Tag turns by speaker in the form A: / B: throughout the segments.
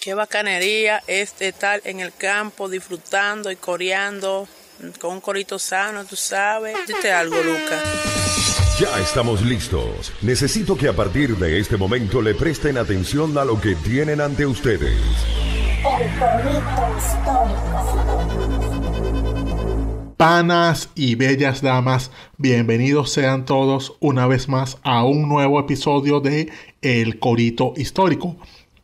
A: Qué bacanería este estar en el campo disfrutando y coreando con un corito sano, tú sabes. Dite algo, Luca.
B: Ya estamos listos. Necesito que a partir de este momento le presten atención a lo que tienen ante ustedes.
A: El corito
B: Panas y bellas damas, bienvenidos sean todos una vez más a un nuevo episodio de El Corito Histórico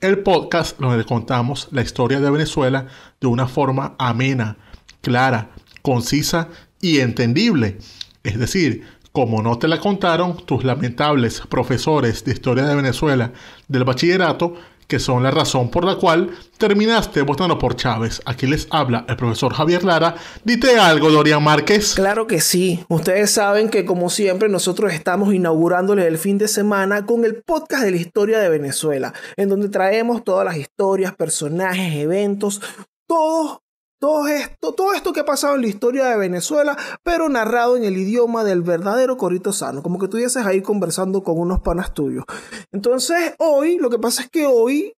B: el podcast donde contamos la historia de Venezuela de una forma amena, clara, concisa y entendible. Es decir, como no te la contaron tus lamentables profesores de historia de Venezuela del bachillerato, que son la razón por la cual terminaste votando por Chávez. Aquí les habla el profesor Javier Lara. Dite algo, Dorian Márquez. Claro que sí.
A: Ustedes saben que como siempre nosotros estamos inaugurándoles el fin de semana con el podcast de la historia de Venezuela, en donde traemos todas las historias, personajes, eventos, todos todo esto, todo esto que ha pasado en la historia de Venezuela, pero narrado en el idioma del verdadero Corito Sano, como que estuvieses ahí conversando con unos panas tuyos. Entonces, hoy, lo que pasa es que hoy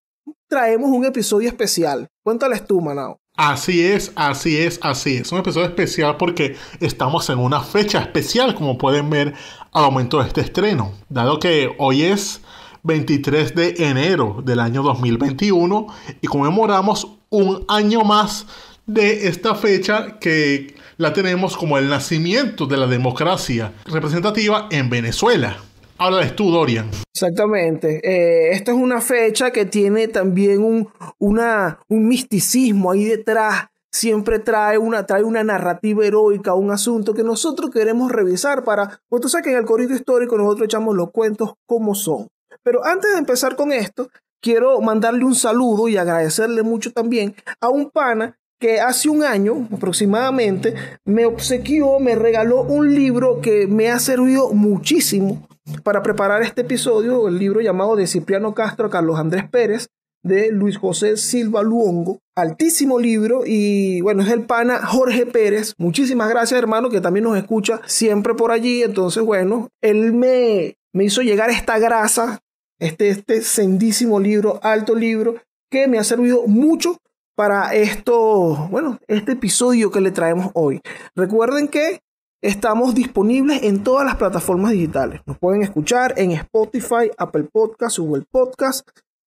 A: traemos un episodio especial. Cuéntales tú, Manao.
B: Así es, así es, así es. Un episodio especial porque estamos en una fecha especial, como pueden ver al momento de este estreno, dado que hoy es 23 de enero del año 2021 y conmemoramos un año más de esta fecha que la tenemos como el nacimiento de la democracia representativa en Venezuela. Háblales tú, Dorian.
A: Exactamente. Eh, esta es una fecha que tiene también un, un misticismo ahí detrás siempre trae una, trae una narrativa heroica, un asunto que nosotros queremos revisar para, pues tú sabes que en el corrido histórico nosotros echamos los cuentos como son. Pero antes de empezar con esto, quiero mandarle un saludo y agradecerle mucho también a un pana que hace un año aproximadamente me obsequió, me regaló un libro que me ha servido muchísimo para preparar este episodio, el libro llamado de Cipriano Castro, Carlos Andrés Pérez, de Luis José Silva Luongo. Altísimo libro y bueno, es el pana Jorge Pérez. Muchísimas gracias hermano que también nos escucha siempre por allí. Entonces bueno, él me, me hizo llegar esta grasa, este, este sendísimo libro, alto libro, que me ha servido mucho para esto, bueno, este episodio que le traemos hoy. Recuerden que estamos disponibles en todas las plataformas digitales. Nos pueden escuchar en Spotify, Apple Podcast, Google Podcast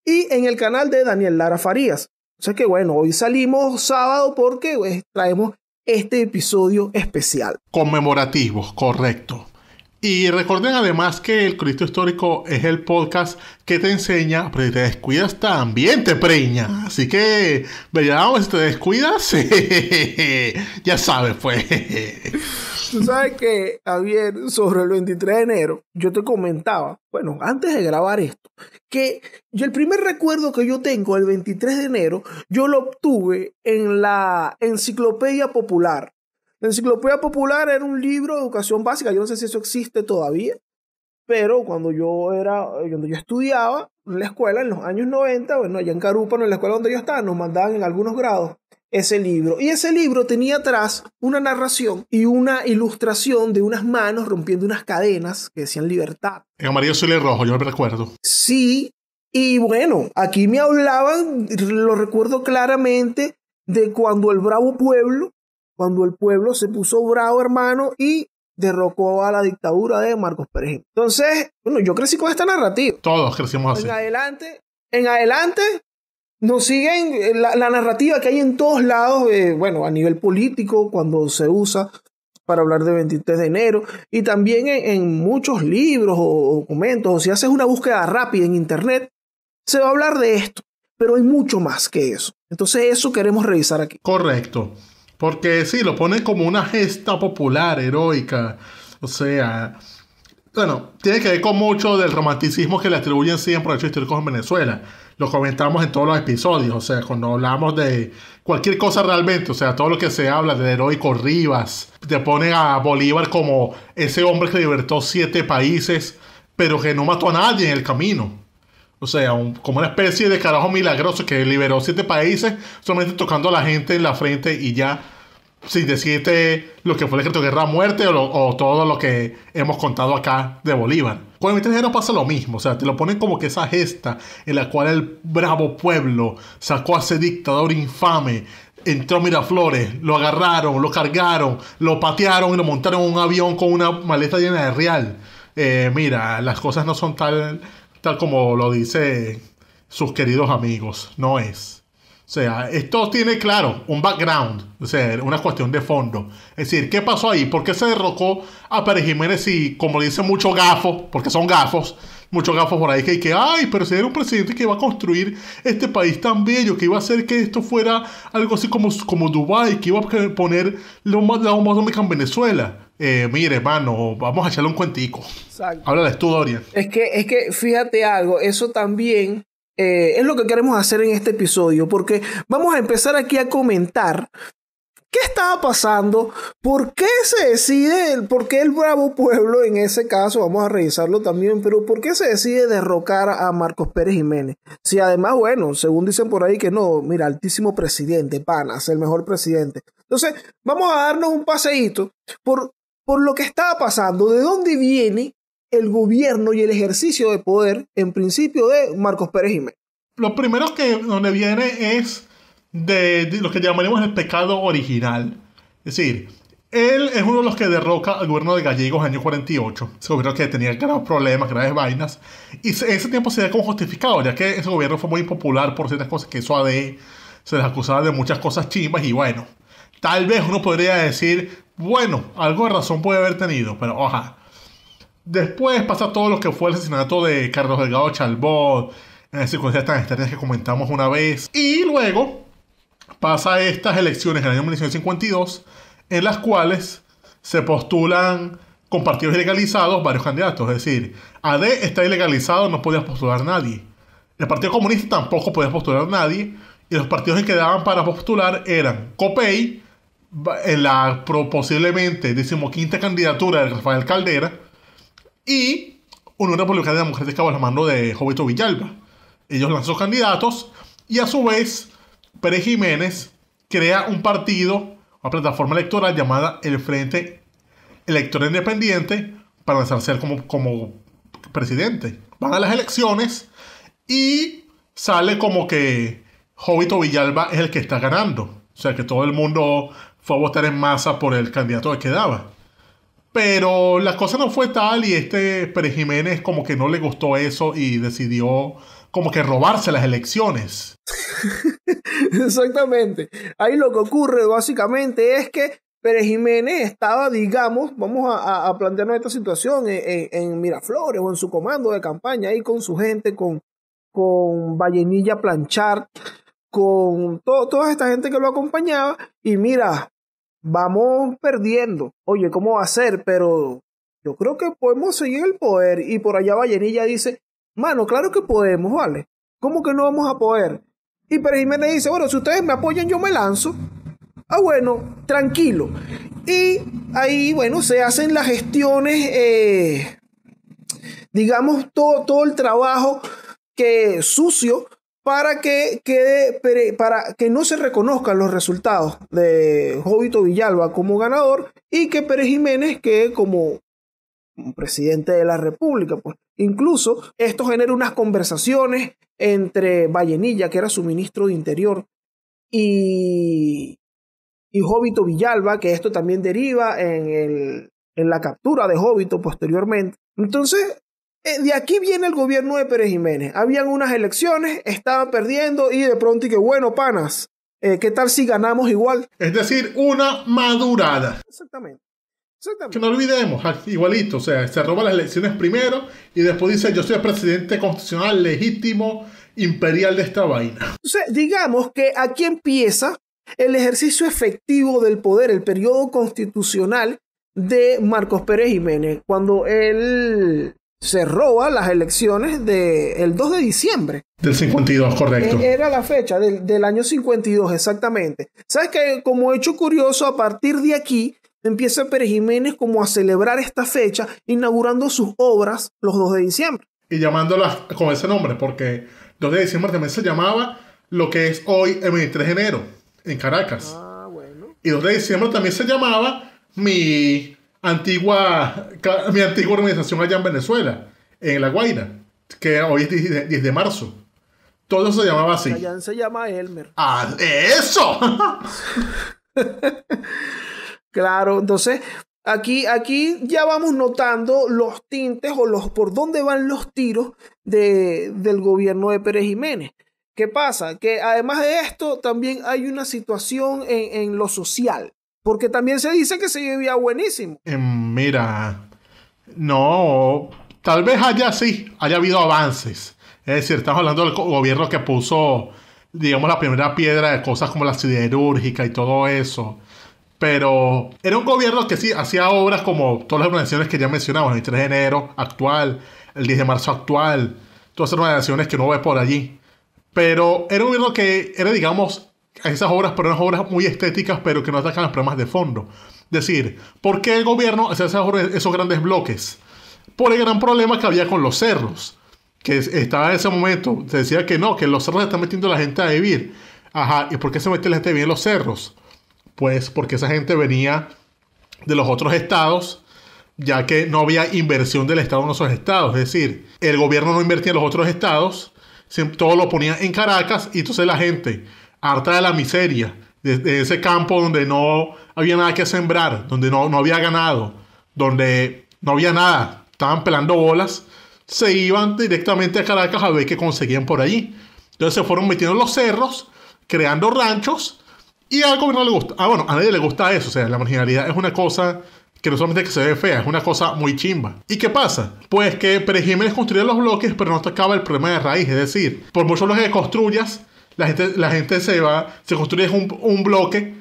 A: y en el canal de Daniel Lara Farías. O sea que bueno, hoy salimos sábado porque pues, traemos este episodio
B: especial. Conmemorativo, correcto. Y recuerden además que el Cristo Histórico es el podcast que te enseña, pero si te descuidas también te preña. Así que, veamos si te descuidas, ya sabes, pues.
A: Tú sabes que, Javier, sobre el 23 de enero, yo te comentaba, bueno, antes de grabar esto, que el primer recuerdo que yo tengo el 23 de enero, yo lo obtuve en la Enciclopedia Popular la Enciclopedia Popular era un libro de educación básica, yo no sé si eso existe todavía, pero cuando yo era, eh, cuando yo estudiaba en la escuela en los años 90, bueno, allá en Carúpano, en la escuela donde yo estaba, nos mandaban en algunos grados ese libro. Y ese libro tenía atrás una narración y una ilustración de unas manos rompiendo unas cadenas que decían libertad.
B: En amarillo, azul y rojo, yo me recuerdo.
A: Sí, y bueno, aquí me hablaban, lo recuerdo claramente, de cuando el bravo pueblo cuando el pueblo se puso bravo, hermano, y derrocó a la dictadura de Marcos Pérez. Entonces, bueno, yo crecí con esta narrativa. Todos crecimos así. En adelante, en adelante nos siguen eh, la, narrativa que hay en todos lados, eh, bueno, a nivel político, cuando se usa para hablar de 23 de enero, y también en muchos libros o documentos, o si haces una búsqueda rápida en Internet, se va a hablar de esto, pero hay mucho
B: más que eso. Entonces eso queremos revisar aquí. Correcto. Porque sí, lo ponen como una gesta popular, heroica. O sea, bueno, tiene que ver con mucho del romanticismo que le atribuyen siempre a hechos históricos en Venezuela. Lo comentamos en todos los episodios, o sea, cuando hablamos de cualquier cosa realmente, o sea, todo lo que se habla de heroico Rivas, te ponen a Bolívar como ese hombre que libertó siete países, pero que no mató a nadie en el camino. O sea, como una especie de carajo milagroso que liberó siete países solamente tocando a la gente en la frente y ya sin decirte lo que fue el decreto de guerra muerte o, todo lo que hemos contado acá de Bolívar. Con el 23 pasa lo mismo, o sea, te lo ponen como que esa gesta en la cual el bravo pueblo sacó a ese dictador infame, entró Miraflores, lo agarraron, lo cargaron, lo patearon y lo montaron en un avión con una maleta llena de real. Eh, mira, las cosas no son tal tal como lo dice sus queridos amigos, no es. O sea, esto tiene claro un background, o sea, una cuestión de fondo. Es decir, ¿qué pasó ahí? ¿Por qué se derrocó a Pérez Jiménez y, como dicen muchos gafos, porque son gafos, muchos gafos por ahí que, hay que, ay, pero si era un presidente que iba a construir este país tan bello, que iba a hacer que esto fuera algo así como, como Dubái, que iba a poner la, lo en Venezuela eh, mire, hermano, vamos a echarle un cuentico. Exacto. Háblales tú, Dorian.
A: Es que, es que fíjate algo, eso también eh, es lo que queremos hacer en este episodio, porque vamos a empezar aquí a comentar ¿Qué estaba pasando? ¿Por qué se decide, por qué el Bravo Pueblo, en ese caso, vamos a revisarlo también, pero ¿por qué se decide derrocar a Marcos Pérez Jiménez? Si además, bueno, según dicen por ahí que no, mira, altísimo presidente, panas, el mejor presidente. Entonces, vamos a darnos un paseíto por por lo que estaba pasando, de dónde viene el gobierno y el
B: ejercicio de poder, en principio, de Marcos Pérez Jiménez. Lo primero que donde viene es de, lo que llamaremos el pecado original. Es decir, él es uno de los que derroca al gobierno de Gallegos en el año 48. Ese gobierno que tenía graves problemas, graves vainas. Y ese tiempo se ve como justificado, ya que ese gobierno fue muy impopular por ciertas cosas que hizo AD. E se les acusaba de muchas cosas chimbas y bueno. Tal vez uno podría decir, bueno, algo de razón puede haber tenido, pero oja. Después pasa todo lo que fue el asesinato de Carlos Delgado Chalbot, en circunstancias tan extrañas que comentamos una vez. Y luego pasa estas elecciones en el año 1952, en las cuales se postulan con partidos ilegalizados varios candidatos. Es decir, AD está ilegalizado, no podía postular nadie. El Partido Comunista tampoco podía postular nadie. Y los partidos que quedaban para postular eran COPEI, en la posiblemente decimoquinta candidatura de Rafael Caldera y Unión Republicana Democrática de la mano de Jovito Villalba. Ellos lanzó candidatos y a su vez Pérez Jiménez crea un partido, una plataforma electoral llamada el Frente Electoral Independiente para lanzarse como, como presidente. Van a las elecciones y sale como que Jovito Villalba es el que está ganando. O sea, que todo el mundo fue a votar en masa por el candidato que quedaba. Pero la cosa no fue tal y este Pérez Jiménez como que no le gustó eso y decidió como que robarse las elecciones.
A: Exactamente. Ahí lo que ocurre básicamente es que Pérez Jiménez estaba, digamos, vamos a, a plantearnos esta situación en, Miraflores o en su comando de campaña, ahí con su gente, con, con Vallenilla Planchard, con toda esta gente que lo acompañaba y mira, vamos perdiendo. Oye, ¿cómo va a ser? Pero yo creo que podemos seguir el poder. Y por allá Vallenilla dice, mano, claro que podemos, ¿vale? ¿Cómo que no vamos a poder? Y Pérez Jiménez dice, bueno, si ustedes me apoyan, yo me lanzo. Ah, bueno, tranquilo. Y ahí, bueno, se hacen las gestiones, eh, digamos, todo, todo el trabajo que sucio para que quede para que no se reconozcan los resultados de Jovito Villalba como ganador y que Pérez Jiménez que como presidente de la República. Pues. incluso esto genera unas conversaciones entre Vallenilla, que era su ministro de Interior, y, y Jovito Villalba, que esto también deriva en, el, en la captura de Jovito posteriormente. Entonces, eh, de aquí viene el gobierno de Pérez Jiménez. Habían unas elecciones, estaban perdiendo y de pronto y que bueno, panas, eh, ¿qué tal si ganamos igual?
B: Es decir, una madurada. Exactamente. Exactamente. Que no olvidemos, ah, igualito, o sea, se roba las elecciones primero y después dice yo soy el presidente constitucional legítimo imperial de esta vaina. digamos
A: que aquí empieza el ejercicio efectivo del poder, el periodo constitucional de Marcos Pérez Jiménez, cuando él se roba las elecciones del 2 de diciembre.
B: Del 52, correcto. E-,
A: era la fecha del, del año 52, exactamente. ¿Sabes que Como hecho curioso, a partir de aquí empieza Pérez Jiménez como a celebrar esta fecha, inaugurando sus obras los 2 de diciembre.
B: Y llamándolas con ese nombre, porque 2 de diciembre también se llamaba lo que es hoy el 23 de enero, en Caracas. Ah, bueno. Y 2 de diciembre también se llamaba mi antigua, mi antigua organización allá en Venezuela, en La Guaira, que hoy es 10 de, marzo. Todo se llamaba así.
A: Allá se llama Elmer.
B: ¡Ah, eso!
A: claro, entonces aquí, aquí ya vamos notando los tintes o los por dónde van los tiros del gobierno de Pérez Jiménez. ¿Qué pasa? Que además de esto, también hay una situación en, en lo social. Porque también se dice que se vivía buenísimo.
B: Eh, mira, no, tal vez haya sí, haya habido avances. Es decir, estamos hablando del gobierno que puso, digamos, la primera piedra de cosas como la siderúrgica y todo eso. Pero era un gobierno que sí hacía obras como todas las organizaciones que ya mencionamos, el 3 de enero actual, el 10 de marzo actual, todas esas organizaciones que uno ve por allí. Pero era un gobierno que era, digamos, esas obras, pero unas obras muy estéticas, pero que no atacan los problemas de fondo. Es decir, ¿por qué el gobierno hace esos grandes bloques? Por el gran problema que había con los cerros, que estaba en ese momento, se decía que no, que los cerros están metiendo a la gente a vivir. Ajá, ¿y por qué se mete la gente a vivir en los cerros? Pues porque esa gente venía de los otros estados, ya que no había inversión del Estado en esos estados. Es decir, el gobierno no invertía en los otros estados, todo lo ponía en Caracas y entonces la gente harta de la miseria, de, ese campo donde no había nada que sembrar, donde no, no había ganado, donde no había nada, estaban pelando bolas, se iban directamente a Caracas a ver qué conseguían por allí. Entonces se fueron metiendo en los cerros, creando ranchos, y al gobierno le gusta. Ah, bueno, a nadie le gusta eso, o sea, la marginalidad es una cosa que no solamente que se ve fea, es una cosa muy chimba. ¿Y qué pasa? Pues que Pérez Jiménez construyó los bloques, pero no tocaba el problema de raíz, es decir, por muchos los que construyas, la gente, se va, se construye un, bloque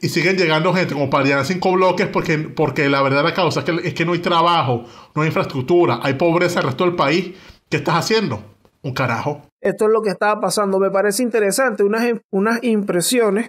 B: y siguen llegando gente como para llegar cinco bloques porque, porque la verdad la causa es que, es que no hay trabajo, no hay infraestructura, hay pobreza en el resto del país. ¿Qué estás haciendo? Un carajo.
A: Esto es lo que estaba pasando. Me parece interesante unas impresiones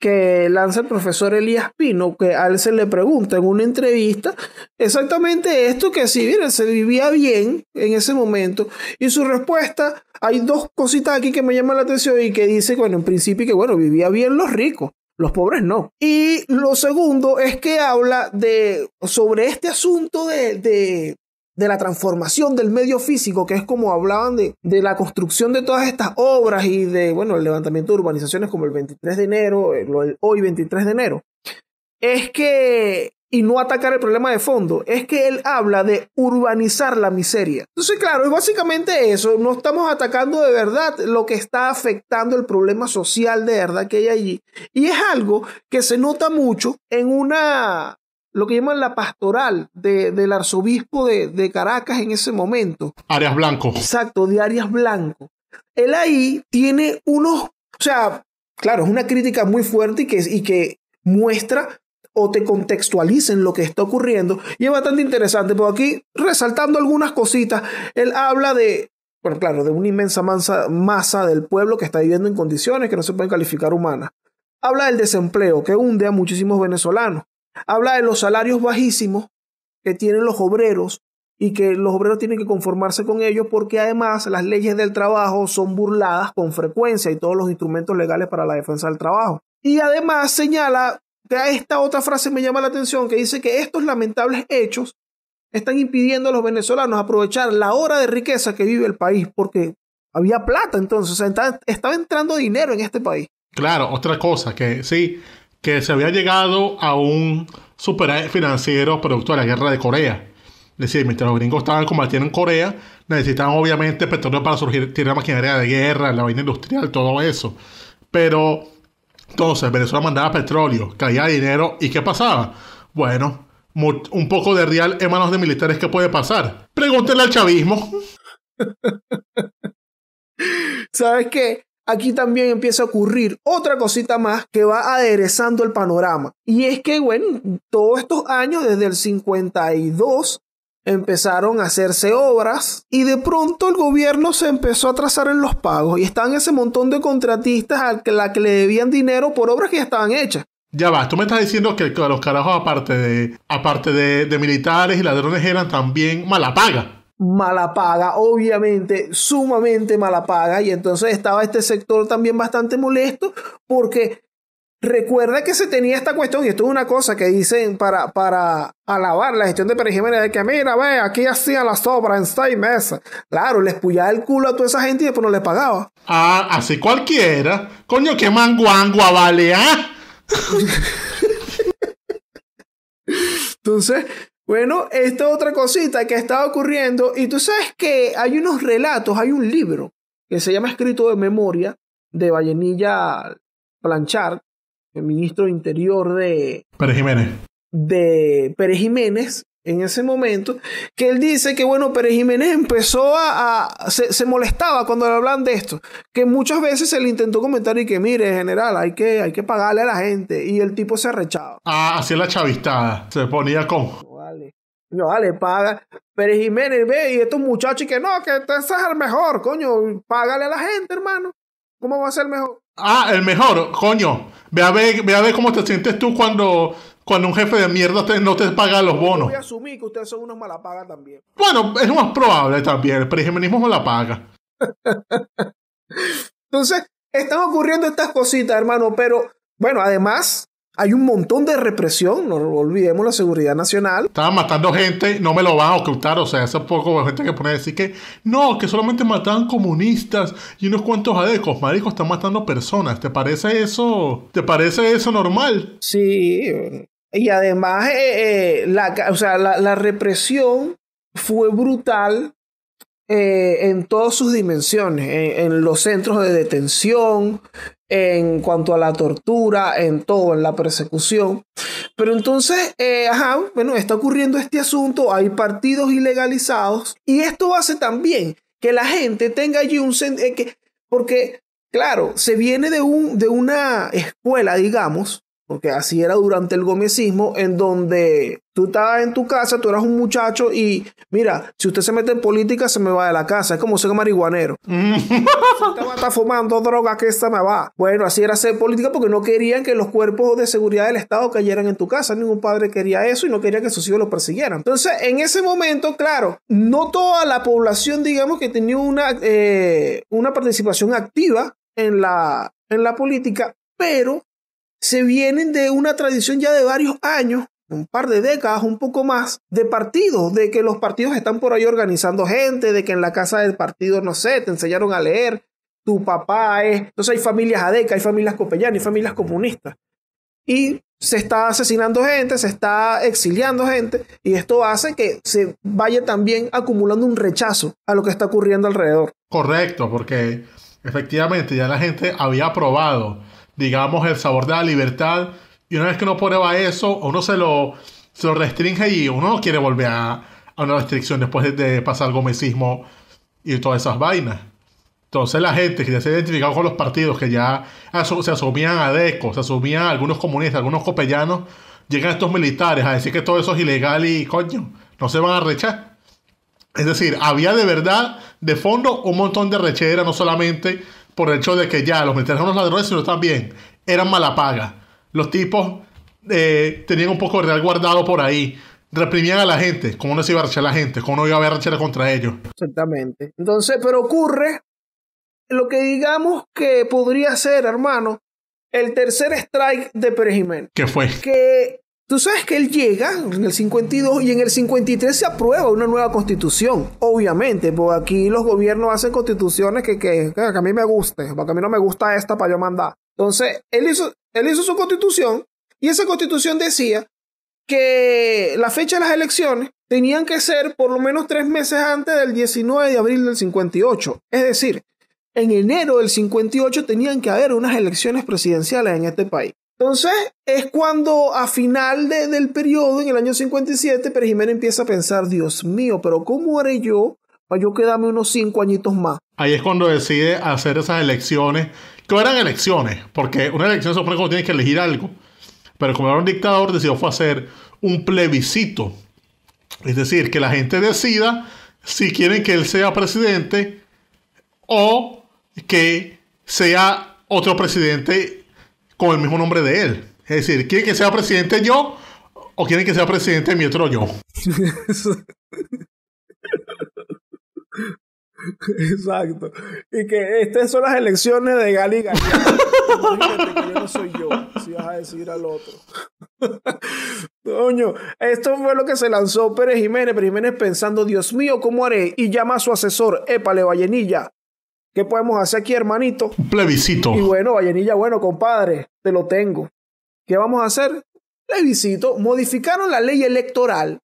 A: que lanza el profesor Elías Pino, que a él se le pregunta en una entrevista exactamente esto que si bien se vivía bien en ese momento y su respuesta, hay dos cositas aquí que me llaman la atención y que dice, bueno, en principio que bueno, vivía bien los ricos, los pobres no. Y lo segundo es que habla de, sobre este asunto de, de la transformación del medio físico, que es como hablaban de, de, la construcción de todas estas obras y de, bueno, el levantamiento de urbanizaciones como el 23 de enero, eh, hoy 23 de enero, es que, y no atacar el problema de fondo, es que él habla de urbanizar la miseria. Entonces, claro, es básicamente eso, no estamos atacando de verdad lo que está afectando el problema social de verdad que hay allí. Y es algo que se nota mucho en una lo que llaman la pastoral del arzobispo de, Caracas en ese momento.
B: Arias Blanco.
A: Exacto, de Arias Blanco. Él ahí tiene unos, o sea, claro, es una crítica muy fuerte y que, y que muestra o te en lo que está ocurriendo. Y es bastante interesante, Porque aquí resaltando algunas cositas, él habla de, bueno, claro, de una inmensa masa del pueblo que está viviendo en condiciones que no se pueden calificar humanas. Habla del desempleo que hunde a muchísimos venezolanos. Habla de los salarios bajísimos que tienen los obreros y que los obreros tienen que conformarse con ellos porque además las leyes del trabajo son burladas con frecuencia y todos los instrumentos legales para la defensa del trabajo. Y además señala que esta otra frase me llama la atención que dice que estos lamentables hechos están impidiendo a los venezolanos aprovechar la hora de riqueza que vive el país porque había plata entonces, estaba entrando dinero en este
B: país. Claro, otra cosa que sí, que se había llegado a un superávit financiero producto de la guerra de Corea. Es decir, mientras los gringos estaban combatiendo en Corea, necesitaban obviamente petróleo para surgir, la maquinaria de guerra, la vaina industrial, todo eso. Pero entonces Venezuela mandaba petróleo, caía dinero y ¿qué pasaba? Bueno, un poco de real en manos de militares, ¿qué puede pasar? Pregúntenle al chavismo.
A: ¿Sabes qué? aquí también empieza a ocurrir otra cosita más que va aderezando el panorama. Y es que, bueno, todos estos años, desde el 52, empezaron a hacerse obras y de pronto el gobierno se empezó a trazar en los pagos y están ese montón de contratistas a la que le debían dinero por obras que ya estaban hechas.
B: Ya va, tú me estás diciendo que los carajos aparte de aparte de, de militares y ladrones eran también mala paga
A: mala paga, obviamente sumamente mala paga, y entonces estaba este sector también bastante molesto porque recuerda que se tenía esta cuestión, y esto es una cosa que dicen para, para alabar la gestión de Pérez de que mira, ve, aquí hacía la sobra en seis meses. Claro, les puyaba el culo a toda esa gente y después no les pagaba.
B: Ah, así cualquiera. Coño, qué manguangua vale, ¿ah?
A: Entonces, bueno, esta otra cosita que está ocurriendo, y tú sabes que hay unos relatos, hay un libro que se llama Escrito de Memoria de Vallenilla Planchard, el ministro Interior de Pérez Jiménez. De Pérez Jiménez, en ese momento, que él dice que, bueno, Pérez Jiménez empezó a, se, molestaba cuando le hablan de esto, que muchas veces se le intentó comentar y que, mire, general, hay que, hay que pagarle a la gente, y el tipo se arrechaba.
B: Ah, hacía la chavistada, se ponía con...
A: No, dale, paga. Pérez Jiménez, ve, y estos muchachos que no, que estás es el mejor, coño. Págale a la gente, hermano. ¿Cómo va a ser el mejor?
B: Ah, el mejor, coño. Ve a ver, ve a ver cómo te sientes tú cuando, cuando un jefe de mierda no te paga los bonos. Voy
A: a asumir que ustedes son unos malapagas también.
B: Bueno, es más probable también. El prejimenismo no la paga.
A: Entonces, están ocurriendo estas cositas, hermano, pero bueno, además, hay un montón de represión, no olvidemos
B: la seguridad nacional. Estaban matando gente, no me lo van a ocultar, o sea, hace poco gente que pone a decir que no, que solamente mataban comunistas y unos cuantos adecos, marico, están matando personas. ¿Te parece eso? ¿Te parece eso normal? Sí, y además,
A: eh, eh, la, o la, represión fue brutal eh, en todas sus dimensiones, en, los centros de detención, en cuanto a la tortura, en todo, en la persecución. Pero entonces, eh, ajá, bueno, está ocurriendo este asunto, hay partidos ilegalizados y esto hace también que la gente tenga allí un... sentido, eh, porque, claro, se viene de, un, de una escuela, digamos, porque así era durante el gomecismo, en donde tú estabas en tu casa, tú eras un muchacho y mira, si usted se mete en política, se me va de la casa. Es como ser marihuanero. si usted a estar fumando droga, que esta me va. Bueno, así era hacer política porque no querían que los cuerpos de seguridad del Estado cayeran en tu casa. Ningún padre quería eso y no quería que sus hijos lo persiguieran. Entonces, en ese momento, claro, no toda la población, digamos, que tenía una, eh, una participación activa en la, en la política, pero se vienen de una tradición ya de varios años, un par de décadas, un poco más, de partidos, de que los partidos están por ahí organizando gente, de que en la casa del partido, no sé, te enseñaron a leer, tu papá es... Entonces hay familias ADECA, hay familias copellanas, hay familias comunistas. Y se está asesinando gente, se está exiliando gente, y esto hace que se vaya también acumulando un rechazo a lo
B: que está ocurriendo alrededor. Correcto, porque efectivamente ya la gente había probado digamos, el sabor de la libertad. Y una vez que uno prueba eso, uno se lo, se lo restringe y uno no quiere volver a, a una restricción después de, pasar el gomecismo y todas esas vainas. Entonces la gente que ya se ha identificado con los partidos, que ya se asumían a DECO, se asumían algunos comunistas, algunos copellanos, llegan estos militares a decir que todo eso es ilegal y coño, no se van a rechar. Es decir, había de verdad, de fondo, un montón de rechera, no solamente por el hecho de que ya los militares ladrones, sino también eran paga. Los tipos eh, tenían un poco de real guardado por ahí. Reprimían a la gente, cómo no se iba a a la gente, cómo no iba a haber rechera contra ellos. Exactamente.
A: Entonces, pero ocurre lo que digamos que podría ser, hermano, el tercer strike de Pérez Jiménez. ¿Qué fue? Que Tú sabes que él llega en el 52 y en el 53 se aprueba una nueva constitución, obviamente, porque aquí los gobiernos hacen constituciones que, a mí me guste, porque a mí no me gusta esta para yo mandar. Entonces, él hizo, él hizo su constitución y esa constitución decía que la fecha de las elecciones tenían que ser por lo menos tres meses antes del 19 de abril del 58. Es decir, en enero del 58 tenían que haber unas elecciones presidenciales en este país. Entonces es cuando a final de, del periodo, en el año 57, Pérez Jiménez empieza a pensar, Dios mío, pero ¿cómo haré yo para yo quedarme unos cinco añitos más?
B: Ahí es cuando decide hacer esas elecciones, que eran elecciones, porque una elección se supone que tiene que elegir algo, pero como era un dictador, decidió fue hacer un plebiscito, es decir, que la gente decida si quieren que él sea presidente o que sea otro presidente con el mismo nombre de él. Es decir, ¿quiere que sea presidente yo o quieren que sea presidente mi otro yo?
A: Exacto. Y que estas son las elecciones de Gali Gali. no soy yo, si vas a decir al otro. Doño, esto fue lo que se lanzó Pérez Jiménez, Pérez Jiménez pensando, Dios mío, ¿cómo haré? Y llama a su asesor, Épale Vallenilla. ¿Qué podemos hacer aquí, hermanito? plebiscito. Y bueno, Vallenilla, bueno, compadre, te lo tengo. ¿Qué vamos a hacer? Plebiscito. Modificaron la ley electoral,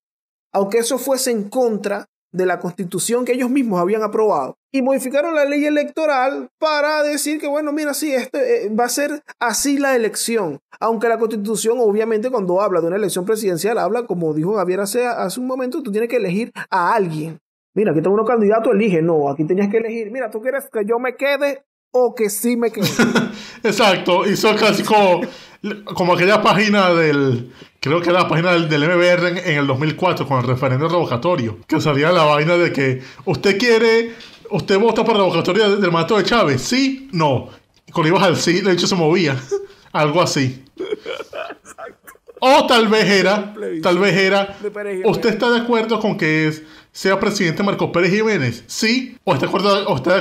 A: aunque eso fuese en contra de la constitución que ellos mismos habían aprobado. Y modificaron la ley electoral para decir que, bueno, mira, sí, este, eh, va a ser así la elección. Aunque la constitución, obviamente, cuando habla de una elección presidencial, habla, como dijo Javier hace un momento, tú tienes que elegir a alguien. Mira, aquí tengo unos candidato, elige. No, aquí tenías que elegir. Mira, tú quieres que yo me quede o que sí me quede.
B: Exacto, Y hizo casi como, aquella página del. Creo que era la página del, MBR en, el 2004 con el referéndum revocatorio. Que salía la vaina de que usted quiere. ¿Usted vota para por revocatoria del mandato de Chávez? ¿Sí? No. Cuando ibas al sí, de hecho se movía. Algo así. Exacto. O tal vez era. Tal vez era. Usted pues. está de acuerdo con que es sea presidente Marcos Pérez Jiménez? ¿Sí? ¿O está de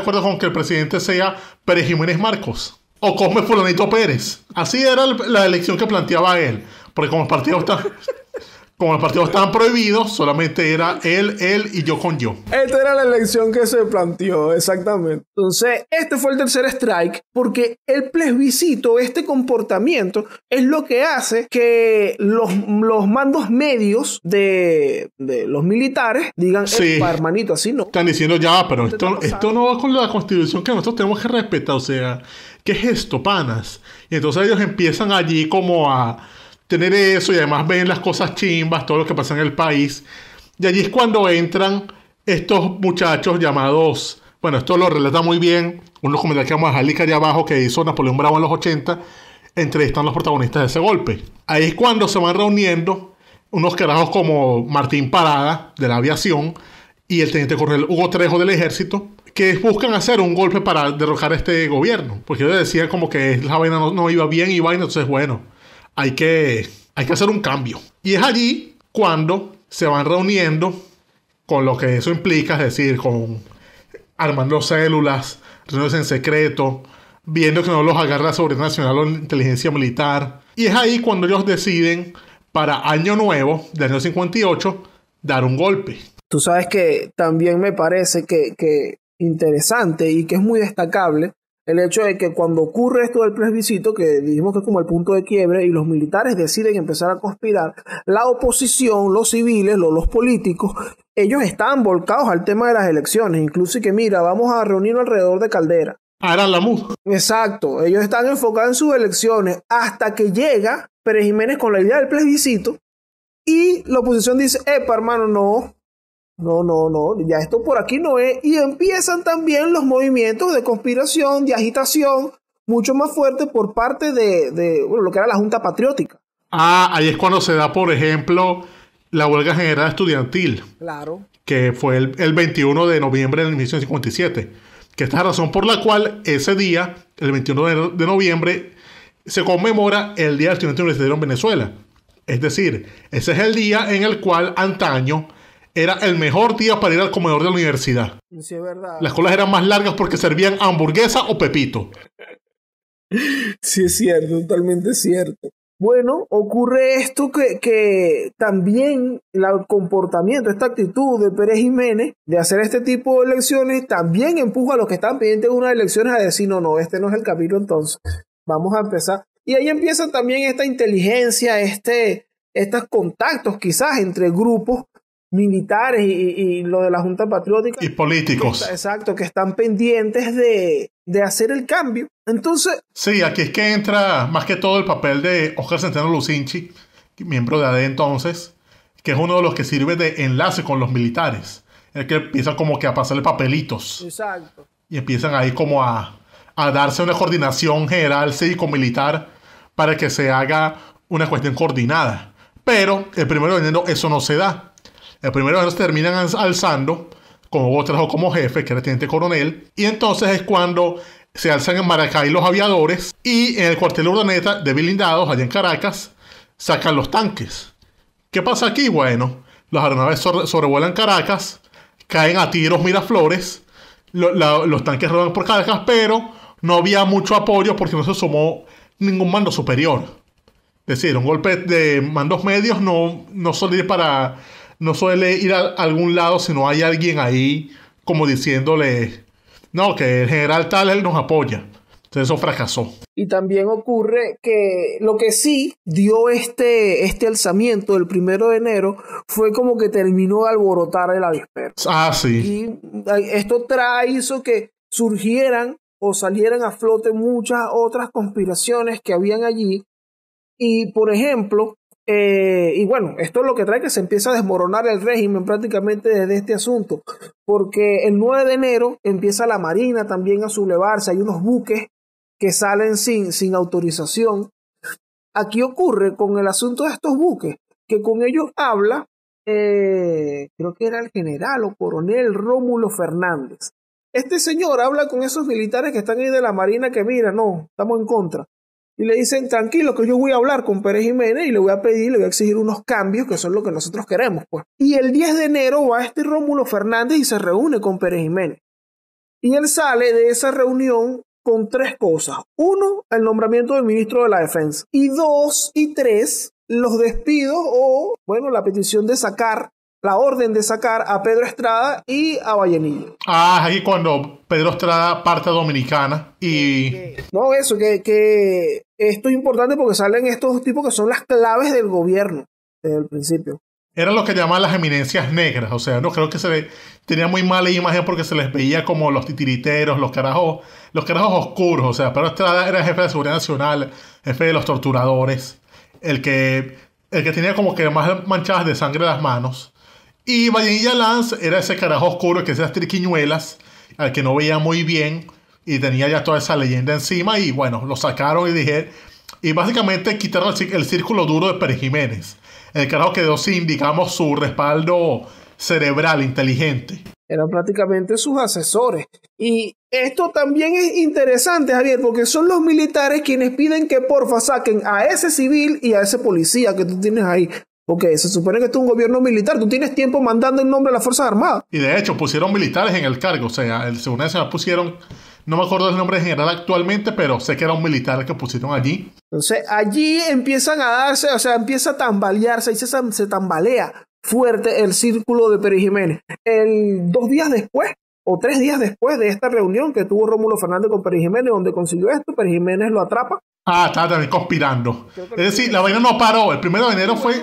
B: acuerdo, de con que el presidente sea Pérez Jiménez Marcos? ¿O Cosme Fulanito Pérez? Así era la elección que planteaba él. Porque como el partido está, como los partidos estaban prohibidos, solamente era él, él y yo con yo.
A: Esta era la elección que se planteó, exactamente. Entonces, este fue el tercer strike, porque el plebiscito, este comportamiento, es lo que hace que los, los mandos
B: medios de, los militares digan, sí. hermanito, así no. Están diciendo, ya, pero esto, esto no va con la constitución que nosotros tenemos que respetar, o sea, ¿qué es esto, panas? Y entonces ellos empiezan allí como a tener eso y además ven las cosas chimbas, todo lo que pasa en el país. Y allí es cuando entran estos muchachos llamados, bueno, esto lo relata muy bien un documental que vamos a dejar allá abajo que hizo Napoleón Bravo en los 80, entre están los protagonistas de ese golpe. Ahí es cuando se van reuniendo unos carajos como Martín Parada de la aviación y el teniente coronel Hugo Trejo del ejército, que buscan hacer un golpe para derrocar a este gobierno, porque ellos decían como que la vaina no, no iba bien y vaina, entonces bueno, hay que, hay que hacer un cambio. Y es allí cuando se van reuniendo con lo que eso implica, es decir, con armando células, reuniones en secreto, viendo que no los agarra la seguridad nacional o la inteligencia militar. Y es ahí cuando ellos deciden para Año Nuevo, del año 58, dar un golpe.
A: Tú sabes que también me parece que, que interesante y que es muy destacable el hecho de que cuando ocurre esto del plebiscito, que dijimos que es como el punto de quiebre, y los militares deciden empezar a conspirar, la oposición, los civiles, los, políticos, ellos están volcados al tema de las elecciones, incluso que mira, vamos a reunirnos alrededor de Caldera. Harán la Exacto, ellos están enfocados en sus elecciones hasta que llega Pérez Jiménez con la idea del plebiscito y la oposición dice, epa hermano, no, no, no, no, ya esto por aquí no es. Y empiezan también los movimientos de conspiración, de agitación, mucho más fuerte por parte de, lo que era la Junta Patriótica.
B: Ah, ahí es cuando se da, por ejemplo, la huelga general estudiantil. Claro. Que fue el, 21 de noviembre de 1957. Que esta es la razón por la cual ese día, el 21 de, de noviembre, se conmemora el Día del Estudiante Universitario en Venezuela. Es decir, ese es el día en el cual antaño era el mejor día para ir al comedor de la universidad. Sí, es verdad. Las colas eran más largas porque servían hamburguesa o pepito.
A: Sí, es cierto, totalmente cierto. Bueno, ocurre esto que, también el comportamiento, esta actitud de Pérez Jiménez de hacer este tipo de elecciones, también empuja a los que están pendientes de unas elecciones a decir, no, no, este no es el capítulo entonces, vamos a empezar. Y ahí empieza también esta inteligencia, este, estos contactos quizás entre grupos militares y, lo de la Junta Patriótica.
B: Y políticos.
A: exacto, que están pendientes de, de, hacer el cambio. Entonces...
B: Sí, aquí es que entra más que todo el papel de Oscar Centeno Lucinchi, miembro de AD e entonces, que es uno de los que sirve de enlace con los militares. El que empieza como que a pasarle papelitos.
A: Exacto.
B: Y empiezan ahí como a, a darse una coordinación general cívico-militar para que se haga una cuestión coordinada. Pero el primero de enero eso no se da el eh, primero se terminan alzando como otras o como jefe, que era teniente coronel. Y entonces es cuando se alzan en Maracay los aviadores y en el cuartel Urdaneta de blindados, allá en Caracas, sacan los tanques. ¿Qué pasa aquí? Bueno, los aeronaves sobrevuelan Caracas, caen a tiros Miraflores, los tanques rodan por Caracas, pero no había mucho apoyo porque no se sumó ningún mando superior. Es decir, un golpe de mandos medios no, no solía para no suele ir a algún lado si no hay alguien ahí como diciéndole, no, que el general tal él nos apoya. Entonces eso fracasó.
A: Y también ocurre que lo que sí dio este, este alzamiento del primero de enero fue como que terminó de alborotar el avispero. Ah, sí. Y esto trae, hizo que surgieran o salieran a flote muchas otras conspiraciones que habían allí. Y, por ejemplo, eh, y bueno, esto es lo que trae que se empieza a desmoronar el régimen prácticamente desde este asunto, porque el 9 de enero empieza la Marina también a sublevarse, hay unos buques que salen sin, sin autorización. Aquí ocurre con el asunto de estos buques, que con ellos habla, eh, creo que era el general o coronel Rómulo Fernández. Este señor habla con esos militares que están ahí de la Marina que mira, no, estamos en contra y le dicen, tranquilo, que yo voy a hablar con Pérez Jiménez y le voy a pedir, le voy a exigir unos cambios que son lo que nosotros queremos. Pues. Y el 10 de enero va este Rómulo Fernández y se reúne con Pérez Jiménez. Y él sale de esa reunión con tres cosas. Uno, el nombramiento del ministro de la Defensa. Y dos y tres, los despidos o, bueno, la petición de sacar la orden de sacar a Pedro Estrada y a Vallenillo. Ah, es
B: ahí cuando Pedro Estrada parte Dominicana y...
A: No, eso, que, que esto es importante porque salen estos tipos que son las claves del gobierno desde el principio.
B: Eran lo que llamaban las eminencias negras, o sea, no creo que se le tenía muy mala imagen porque se les veía como los titiriteros, los carajos, los carajos oscuros, o sea, Pedro Estrada era jefe de seguridad nacional, jefe de los torturadores, el que el que tenía como que más manchadas de sangre en las manos. Y Vainilla Lance era ese carajo oscuro que esas triquiñuelas, al que no veía muy bien y tenía ya toda esa leyenda encima. Y bueno, lo sacaron y dije. Y básicamente quitaron el círculo duro de Pérez Jiménez. El carajo quedó sin, digamos, su respaldo cerebral, inteligente. Eran prácticamente sus
A: asesores. Y esto también es interesante, Javier, porque son los militares quienes piden que porfa saquen a ese civil y a ese policía que tú tienes ahí. Porque se supone que esto es un gobierno militar, tú tienes tiempo mandando el nombre a las Fuerzas Armadas.
B: Y de hecho, pusieron militares en el cargo, o sea, el, según se pusieron, no me acuerdo el nombre general actualmente, pero sé que era un militar que pusieron allí. Entonces,
A: allí empiezan a darse, o sea, empieza a tambalearse, y se, tambalea fuerte el círculo de Pérez Jiménez. El, dos días después, o tres días después de esta reunión que tuvo Rómulo Fernández con Pérez Jiménez, donde consiguió esto, Pérez Jiménez lo atrapa.
B: Ah, está también conspirando. Es decir, la vaina no paró. El primero de enero fue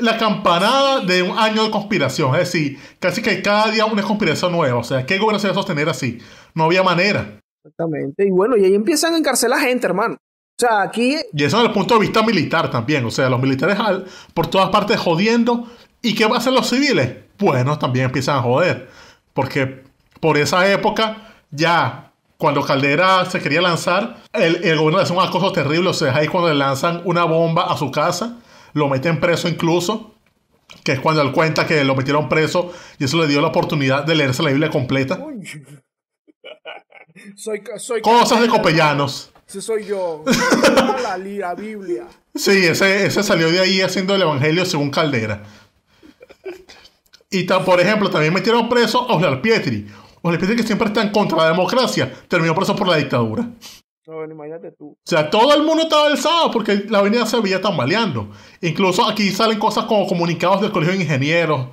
B: la campanada de un año de conspiración. Es decir, casi que cada día una conspiración nueva. O sea, ¿qué gobierno se va a sostener así? No había manera. Exactamente. Y bueno, y ahí empiezan a encarcelar gente,
A: hermano. O sea, aquí.
B: Y eso desde el punto de vista militar también. O sea, los militares al, por todas partes jodiendo. ¿Y qué va a hacer los civiles? Bueno, también empiezan a joder. Porque por esa época, ya cuando Caldera se quería lanzar, el, gobierno hace un acoso terrible. O sea, ahí cuando le lanzan una bomba a su casa lo meten preso incluso, que es cuando él cuenta que lo metieron preso y eso le dio la oportunidad de leerse la Biblia completa.
A: soy, Cosas de copellanos. Ese soy yo. la, Biblia.
B: Sí, ese, salió de ahí haciendo el Evangelio según Caldera. Y por ejemplo, también metieron preso a Oslar Pietri. Osler Pietri que siempre está en contra de la democracia, terminó preso por la dictadura.
A: No, imagínate tú. O
B: sea, todo el mundo estaba alzado porque la avenida se veía tambaleando. Incluso aquí salen cosas como comunicados del Colegio de Ingenieros,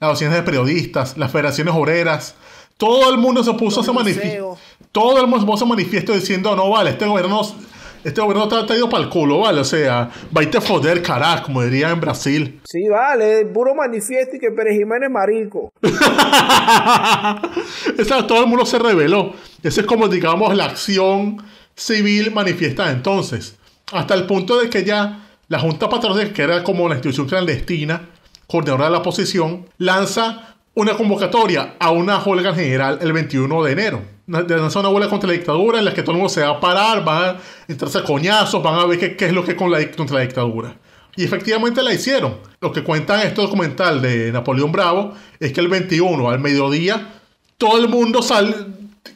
B: las asociaciones de periodistas, las federaciones obreras. Todo el mundo se puso a a manifiesto. Todo el mundo se puso manifiesto diciendo, no, vale, este gobierno, este gobierno está, está para el culo, vale. O sea, a foder, carajo, como diría en Brasil.
A: Sí, vale, puro manifiesto y que Pérez Jiménez marico. o
B: sea, todo el mundo se reveló. Esa es como, digamos, la acción civil manifiesta entonces, hasta el punto de que ya la Junta Patriótica, que era como la institución clandestina, coordinadora de la oposición, lanza una convocatoria a una huelga general el 21 de enero. Lanza una huelga contra la dictadura en la que todo el mundo se va a parar, van a entrarse a coñazos, van a ver qué, es lo que es con la, contra la dictadura. Y efectivamente la hicieron. Lo que cuentan este documental de Napoleón Bravo es que el 21 al mediodía todo el mundo sale,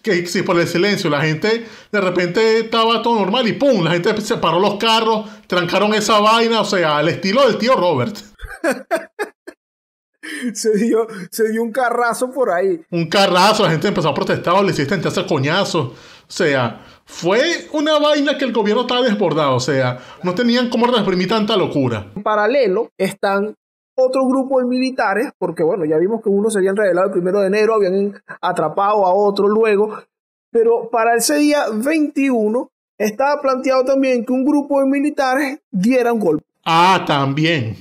B: que si por el silencio la gente de repente estaba todo normal y pum, la gente se paró los carros, trancaron esa vaina, o sea, al estilo del tío Robert.
A: se, dio, se dio un
B: carrazo por ahí. Un carrazo, la gente empezó a protestar, le hiciste hacer coñazo O sea, fue una vaina que el gobierno estaba desbordado, o sea, no tenían como reprimir tanta locura.
A: En paralelo están otro grupo de militares, porque bueno, ya vimos que uno se habían revelado el primero de enero, habían atrapado a otro luego, pero para ese día 21 estaba planteado también que un grupo
B: de militares diera un golpe. Ah, también.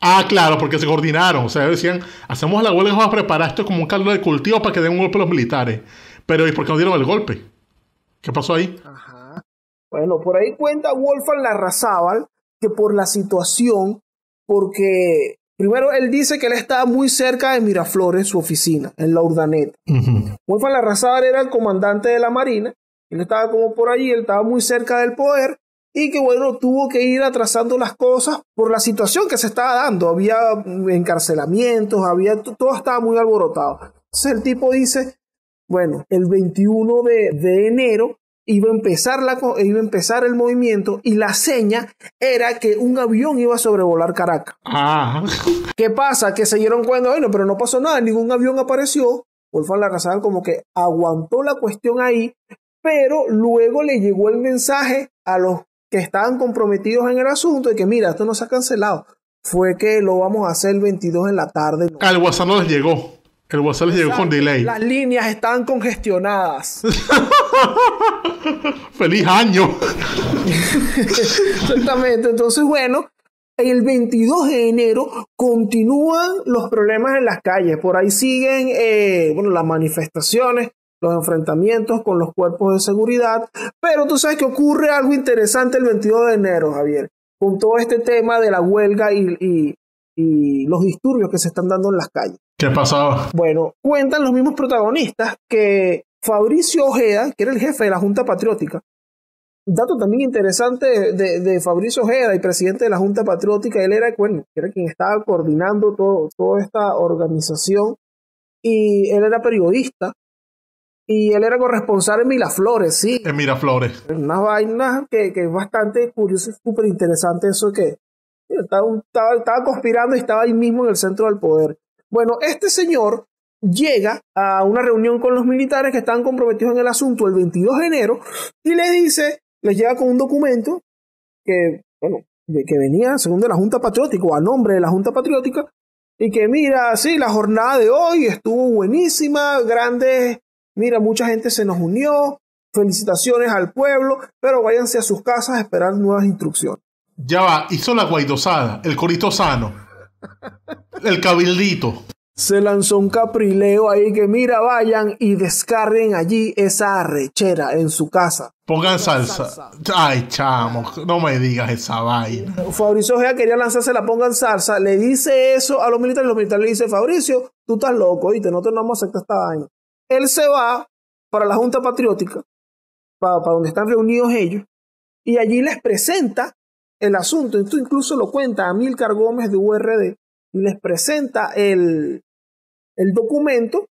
B: Ah, claro, porque se coordinaron. O sea, decían, hacemos la huelga y vamos a preparar esto como un caldo de cultivo para que den un golpe a los militares. Pero ¿y por qué no dieron el golpe? ¿Qué pasó ahí? Ajá.
A: Bueno, por ahí cuenta Wolfgang Larrazábal que por la situación, porque Primero, él dice que él estaba muy cerca de Miraflores, su oficina, en la Urdaneta. Uh -huh. arrasar era el comandante de la Marina, él estaba como por allí, él estaba muy cerca del poder y que bueno, tuvo que ir atrasando las cosas por la situación que se estaba dando. Había encarcelamientos, había, todo estaba muy alborotado. Entonces el tipo dice, bueno, el 21 de enero iba a empezar, la, iba a empezar el movimiento y la seña era que un avión iba a sobrevolar Caracas. Ah. ¿Qué pasa? Que se dieron cuenta, bueno, pero no pasó nada, ningún avión apareció. Wolfgang Larrazal, como que aguantó la cuestión ahí, pero luego le llegó el mensaje a los que estaban comprometidos en el asunto de que mira, esto no se ha cancelado. Fue que lo vamos a hacer el 22
B: en la tarde. WhatsApp no les llegó. El llegó con delay. Las
A: líneas están
B: congestionadas. ¡Feliz año!
A: Exactamente. Entonces, bueno, el 22 de enero continúan los problemas en las calles. Por ahí siguen eh, bueno, las manifestaciones, los enfrentamientos con los cuerpos de seguridad. Pero tú sabes que ocurre algo interesante el 22 de enero, Javier, con todo este tema de la huelga y, y los disturbios que se están dando en las calles. ¿Qué pasaba? Bueno, cuentan los mismos protagonistas que Fabricio Ojeda, que era el jefe de la Junta Patriótica, dato también interesante de, de Fabricio Ojeda y presidente de la Junta Patriótica, él era, bueno, era quien estaba coordinando todo, toda esta organización y él era periodista y él era corresponsal en Miraflores, sí.
B: En Miraflores.
A: una vaina que, que es bastante curioso y súper interesante eso que, estaba, conspirando y estaba ahí mismo en el centro del poder. Bueno, este señor llega a una reunión con los militares que están comprometidos en el asunto el 22 de enero y les dice, les llega con un documento que, bueno, que venía según de la Junta Patriótica o a nombre de la Junta Patriótica y que mira, sí, la jornada de hoy estuvo buenísima, grande, mira, mucha gente se nos unió, felicitaciones al pueblo, pero váyanse a sus casas a esperar
B: nuevas instrucciones. Ya va, hizo la guaidosada, el corito sano, el cabildito.
A: Se lanzó un caprileo ahí que mira, vayan y descarguen allí esa arrechera en su casa. Pongan salsa.
B: Ay, chamo, no me digas esa vaina.
A: Fabricio Ojea quería lanzarse la pongan salsa, le dice eso a los militares, los militares le dicen, Fabricio, tú estás loco, oíste, no te vamos a aceptar esta vaina. Él se va para la Junta Patriótica, para donde están reunidos ellos, y allí les presenta el asunto. Esto incluso lo cuenta a Milcar Gómez de URD y les presenta el, el documento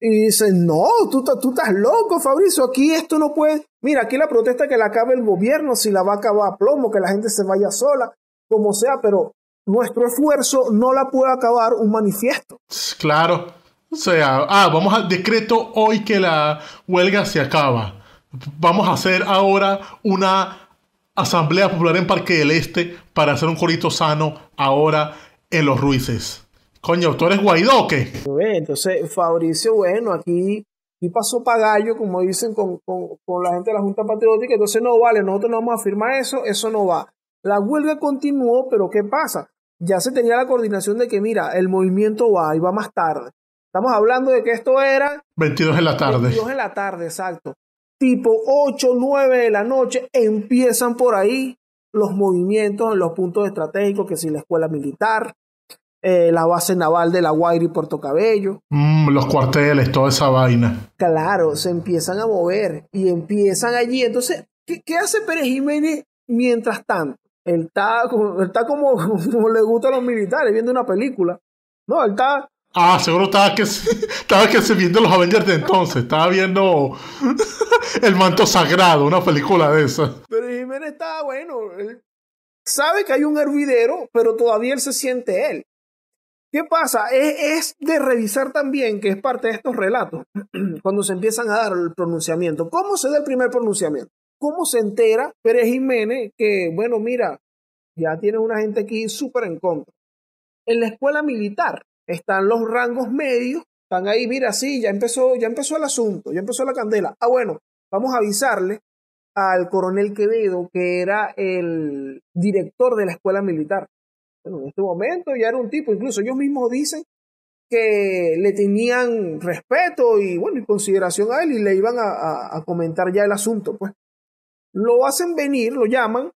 A: y dice no, tú, tú estás loco, Fabricio, aquí esto no puede. Mira, aquí la protesta que la acabe el gobierno, si la va a acabar a plomo, que la gente se vaya sola, como sea, pero nuestro esfuerzo no la puede
B: acabar un manifiesto. Claro. O sea, ah, vamos al decreto hoy que la huelga se acaba. Vamos a hacer ahora una Asamblea Popular en Parque del Este para hacer un corito sano ahora en los Ruices. Coño, ¿tú eres Guaidó
A: Entonces, Fabricio, bueno, aquí, aquí pasó pagallo, como dicen con, con, la gente de la Junta Patriótica, entonces no vale, nosotros no vamos a firmar eso, eso no va. La huelga continuó, pero ¿qué pasa? Ya se tenía la coordinación de que, mira, el movimiento va y va más tarde. Estamos hablando de que esto era...
B: 22 en la tarde. 22
A: en la tarde, exacto tipo 8, 9 de la noche, empiezan por ahí los movimientos en los puntos estratégicos, que si la escuela militar, eh, la base naval de La Guaira y Puerto Cabello.
B: Mm, los cuarteles, toda esa vaina.
A: Claro, se empiezan a mover y empiezan allí. Entonces, ¿qué, hace Pérez Jiménez mientras tanto? Él está, está como, como le gusta a los militares, viendo una película.
B: No, él está Ah, seguro estaba que, estaba que viendo los Avengers de entonces. Estaba viendo El Manto Sagrado, una película de esa.
A: Pero Jiménez está bueno. sabe que hay un hervidero, pero todavía él se siente él. ¿Qué pasa? Es, es de revisar también, que es parte de estos relatos, cuando se empiezan a dar el pronunciamiento. ¿Cómo se da el primer pronunciamiento? ¿Cómo se entera Pérez Jiménez que, bueno, mira, ya tiene una gente aquí súper en contra? En la escuela militar, están los rangos medios, están ahí, mira, sí, ya empezó, ya empezó el asunto, ya empezó la candela. Ah, bueno, vamos a avisarle al coronel Quevedo, que era el director de la escuela militar. Bueno, en este momento ya era un tipo, incluso ellos mismos dicen que le tenían respeto y bueno, y consideración a él y le iban a, comentar ya el asunto, pues. Lo hacen venir, lo llaman,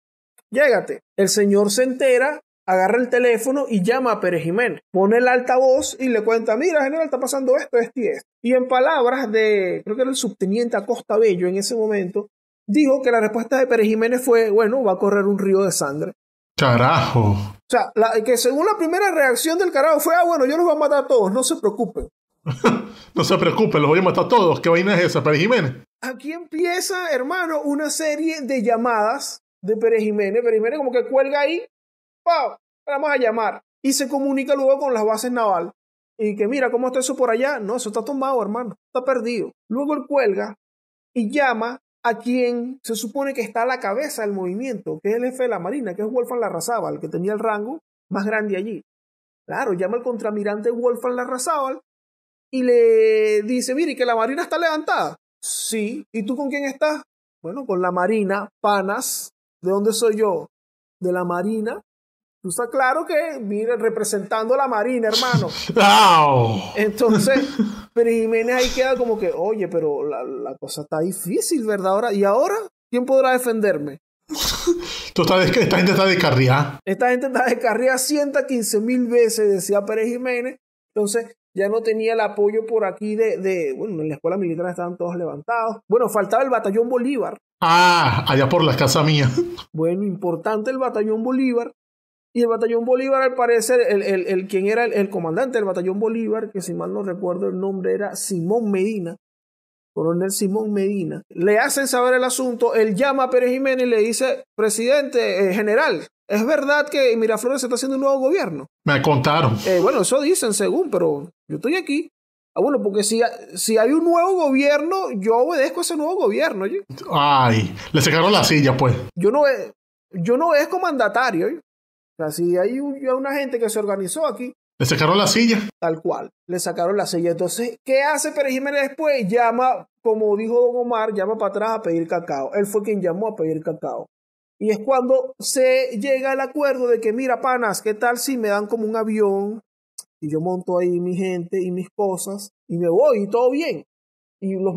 A: llégate. El señor se entera agarra el teléfono y llama a Pérez Jiménez. Pone el altavoz y le cuenta, mira, general, está pasando esto, esto y Y en palabras de, creo que era el subteniente Acosta Bello en ese momento, dijo que la respuesta de Pérez Jiménez fue, bueno, va a correr un río de sangre.
B: Carajo. O
A: sea, que según la primera reacción del carajo fue, ah, bueno, yo los voy a matar a todos, no se preocupen.
B: no se preocupen, los voy a matar a todos. ¿Qué vaina es esa, Pérez Jiménez?
A: Aquí empieza, hermano, una serie de llamadas de Pérez Jiménez. Pérez Jiménez como que cuelga ahí ¡Pau! Vamos a llamar. Y se comunica luego con las bases navales. Y que mira, ¿cómo está eso por allá? No, eso está tomado, hermano. Está perdido. Luego él cuelga y llama a quien se supone que está a la cabeza del movimiento, que es el jefe de la Marina, que es Wolfgang Larrazábal, que tenía el rango más grande allí. Claro, llama al contramirante Wolfgang Larrazábal y le dice, mire, que la Marina está levantada. Sí, ¿y tú con quién estás? Bueno, con la Marina, panas. ¿De dónde soy yo? De la Marina. Tú estás claro que, mire, representando a la Marina, hermano. Entonces, Pérez Jiménez ahí queda como que, oye, pero la, cosa está difícil, ¿verdad? Ahora, ¿y ahora? ¿Quién podrá defenderme?
B: Tú sabes que esta gente está descarriada.
A: Esta gente está descarriada 115 mil veces, decía Pérez Jiménez. Entonces, ya no tenía el apoyo por aquí de, de, bueno, en la escuela militar estaban todos levantados. Bueno, faltaba el batallón Bolívar.
B: Ah, allá por la casa mía.
A: Bueno, importante el batallón Bolívar. Y el batallón Bolívar, al parecer, el, quien era el, comandante del batallón Bolívar, que si mal no recuerdo el nombre era Simón Medina, coronel Simón Medina, le hacen saber el asunto, él llama a Pérez Jiménez y le dice, presidente, eh, general, ¿es verdad que Miraflores se está haciendo un nuevo gobierno?
B: Me contaron. Eh, bueno, eso
A: dicen según, pero yo estoy aquí. Ah, bueno, porque si, si hay un nuevo gobierno, yo obedezco a ese nuevo gobierno.
B: Ay, le sacaron la silla, pues.
A: Yo no, yo no es comandatario. Y hay, una gente que se organizó aquí.
B: Le sacaron la silla.
A: Tal cual, le sacaron la silla. Entonces, ¿qué hace Pérez Jiménez después? Llama, como dijo Don Omar, llama para atrás a pedir cacao. Él fue quien llamó a pedir cacao. Y es cuando se llega al acuerdo de que, mira, panas, ¿qué tal si me dan como un avión y yo monto ahí mi gente y mis cosas y me voy y todo bien? Y los,